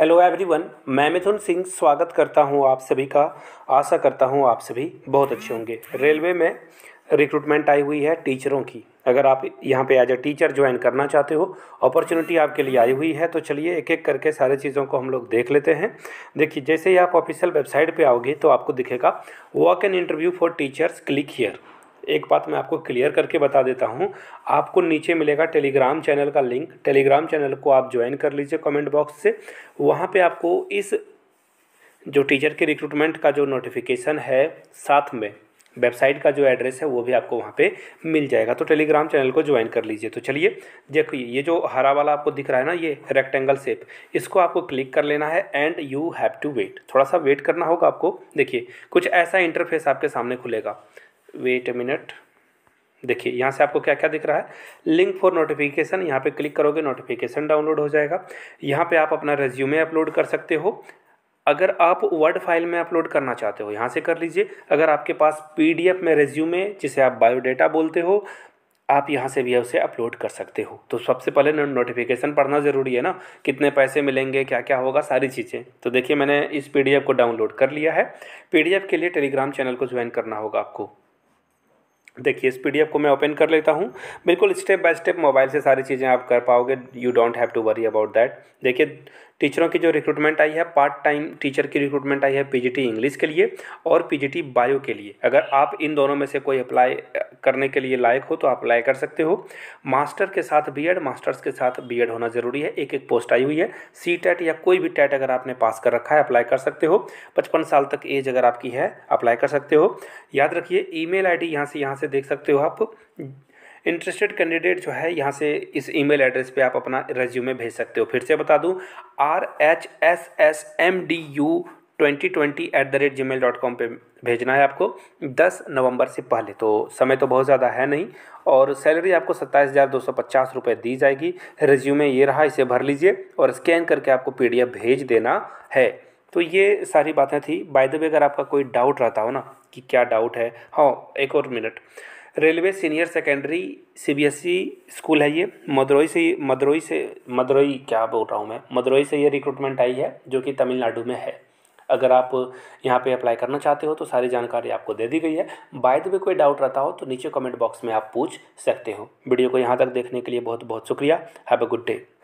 hello everyone मैं मिथुन सिंह स्वागत करता हूं आप सभी का आशा करता हूं आप सभी बहुत अच्छे होंगे रेलवे में रिक्रूटमेंट आई हुई है टीचरों की अगर आप यहां पे एज ए टीचर ज्वाइन करना चाहते हो अपॉर्चुनिटी आपके लिए आई हुई है तो चलिए एक एक करके सारे चीज़ों को हम लोग देख लेते हैं देखिए जैसे ही आप ऑफिशियल वेबसाइट पर आओगे तो आपको दिखेगा walk in interview for teachers click here एक बात मैं आपको क्लियर करके बता देता हूँ आपको नीचे मिलेगा टेलीग्राम चैनल का लिंक टेलीग्राम चैनल को आप ज्वाइन कर लीजिए कमेंट बॉक्स से वहाँ पे आपको इस जो टीचर के रिक्रूटमेंट का जो नोटिफिकेशन है साथ में वेबसाइट का जो एड्रेस है वो भी आपको वहाँ पे मिल जाएगा तो टेलीग्राम चैनल को ज्वाइन कर लीजिए तो चलिए देखिए ये जो हरा वाला आपको दिख रहा है ना ये रेक्टेंगल शेप इसको आपको क्लिक कर लेना है and you have to wait थोड़ा सा वेट करना होगा आपको देखिए कुछ ऐसा इंटरफेस आपके सामने खुलेगा वेट ए मिनट देखिए यहाँ से आपको क्या क्या दिख रहा है लिंक फॉर नोटिफिकेशन यहाँ पे क्लिक करोगे नोटिफिकेशन डाउनलोड हो जाएगा यहाँ पे आप अपना रेज्यूमे अपलोड कर सकते हो अगर आप वर्ड फाइल में अपलोड करना चाहते हो यहाँ से कर लीजिए अगर आपके पास पी में रेज्यूमे जिसे आप बायोडाटा बोलते हो आप यहाँ से भी उसे अपलोड कर सकते हो तो सबसे पहले नोटिफिकेशन पढ़ना ज़रूरी है ना कितने पैसे मिलेंगे क्या क्या होगा सारी चीज़ें तो देखिए मैंने इस पीडीएफ को डाउनलोड कर लिया है पीडीएफ के लिए टेलीग्राम चैनल को ज्वाइन करना होगा आपको देखिए इस पी को मैं ओपन कर लेता हूँ बिल्कुल स्टेप बाय स्टेप मोबाइल से सारी चीज़ें आप कर पाओगे you don't have to worry about that देखिए टीचरों की जो रिक्रूटमेंट आई है पार्ट टाइम टीचर की रिक्रूटमेंट आई है पीजीटी इंग्लिश के लिए और पीजीटी बायो के लिए अगर आप इन दोनों में से कोई अप्लाई करने के लिए लायक हो तो आप अप्लाई कर सकते हो मास्टर के साथ बीएड मास्टर्स के साथ बीएड होना ज़रूरी है एक एक पोस्ट आई हुई है सी टेट e या कोई भी टेट e अगर आपने पास कर रखा है अप्लाई कर सकते हो पचपन साल तक एज अगर आपकी है अप्लाई कर सकते हो याद रखिए ईमेल आईडी यहाँ से यहाँ से देख सकते हो आप इंटरेस्टेड कैंडिडेट जो है यहाँ से इस ईमेल एड्रेस पे आप अपना रेज्यूमे भेज सकते हो फिर से बता दूँ R H S S M D U twenty twenty at the rate gmail dot com पर भेजना है आपको दस नवंबर से पहले तो समय तो बहुत ज़्यादा है नहीं और सैलरी आपको सत्ताईस हज़ार दो सौ पचास रुपये दी जाएगी रिज्यूमे ये रहा इसे भर लीजिए और स्कैन करके आपको पी डी एफ भेज देना है तो ये सारी बातें थी बाय द वे अगर आपका कोई डाउट रहता हो ना कि क्या डाउट है हाँ एक और minute railway senior secondary CBSE school है ये मदुरई से मदुरई से मदुरई क्या बोल रहा हूँ मैं मदुरई से ये रिक्रूटमेंट आई है जो कि तमिलनाडु में है अगर आप यहाँ पे अप्लाई करना चाहते हो तो सारी जानकारी आपको दे दी गई है बाय द वे कोई डाउट रहता हो तो नीचे कमेंट बॉक्स में आप पूछ सकते हो वीडियो को यहाँ तक देखने के लिए बहुत बहुत शुक्रिया हैव अ गुड डे